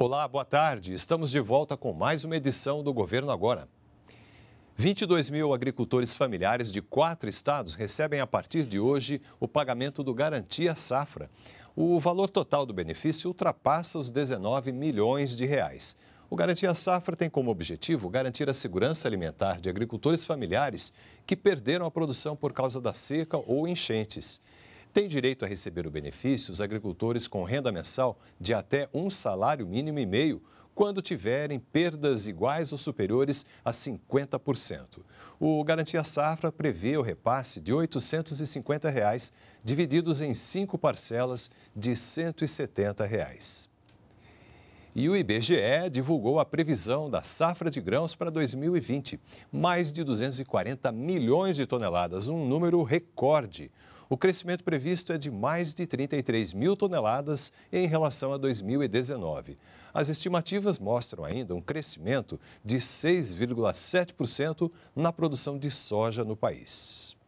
Olá, boa tarde. Estamos de volta com mais uma edição do Governo Agora. 22 mil agricultores familiares de quatro estados recebem a partir de hoje o pagamento do Garantia Safra. O valor total do benefício ultrapassa os 19 milhões de reais. O Garantia Safra tem como objetivo garantir a segurança alimentar de agricultores familiares que perderam a produção por causa da seca ou enchentes. Tem direito a receber o benefício os agricultores com renda mensal de até um salário mínimo e meio, quando tiverem perdas iguais ou superiores a 50%. O Garantia Safra prevê o repasse de R$ 850, reais, divididos em cinco parcelas de R$ 170. Reais. E o IBGE divulgou a previsão da safra de grãos para 2020, mais de 240 milhões de toneladas, um número recorde. O crescimento previsto é de mais de 33 mil toneladas em relação a 2019. As estimativas mostram ainda um crescimento de 6,7% na produção de soja no país.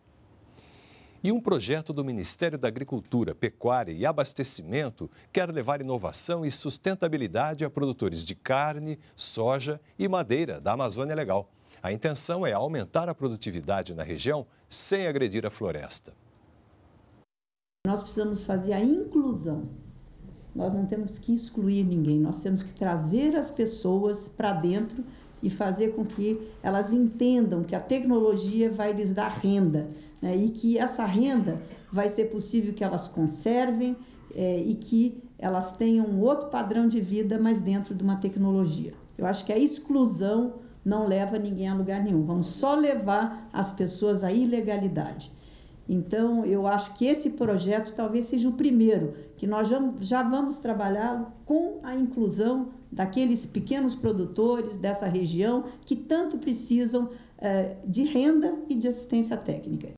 E um projeto do Ministério da Agricultura, Pecuária e Abastecimento quer levar inovação e sustentabilidade a produtores de carne, soja e madeira da Amazônia Legal. A intenção é aumentar a produtividade na região sem agredir a floresta. Nós precisamos fazer a inclusão. Nós não temos que excluir ninguém, nós temos que trazer as pessoas para dentro e fazer com que elas entendam que a tecnologia vai lhes dar renda né? e que essa renda vai ser possível que elas conservem é, e que elas tenham um outro padrão de vida, mas dentro de uma tecnologia. Eu acho que a exclusão não leva ninguém a lugar nenhum. Vamos só levar as pessoas à ilegalidade. Então, eu acho que esse projeto talvez seja o primeiro, que nós já vamos trabalhar com a inclusão daqueles pequenos produtores dessa região que tanto precisam eh, de renda e de assistência técnica.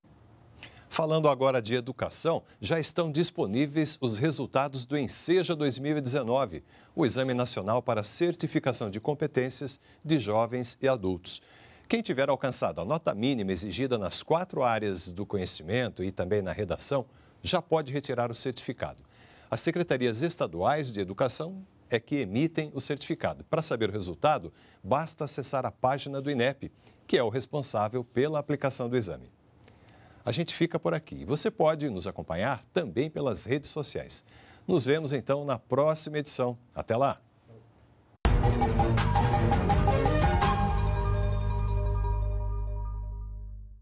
Falando agora de educação, já estão disponíveis os resultados do Enseja 2019, o Exame Nacional para Certificação de Competências de Jovens e Adultos. Quem tiver alcançado a nota mínima exigida nas quatro áreas do conhecimento e também na redação, já pode retirar o certificado. As secretarias estaduais de educação é que emitem o certificado. Para saber o resultado, basta acessar a página do INEP, que é o responsável pela aplicação do exame. A gente fica por aqui. Você pode nos acompanhar também pelas redes sociais. Nos vemos então na próxima edição. Até lá!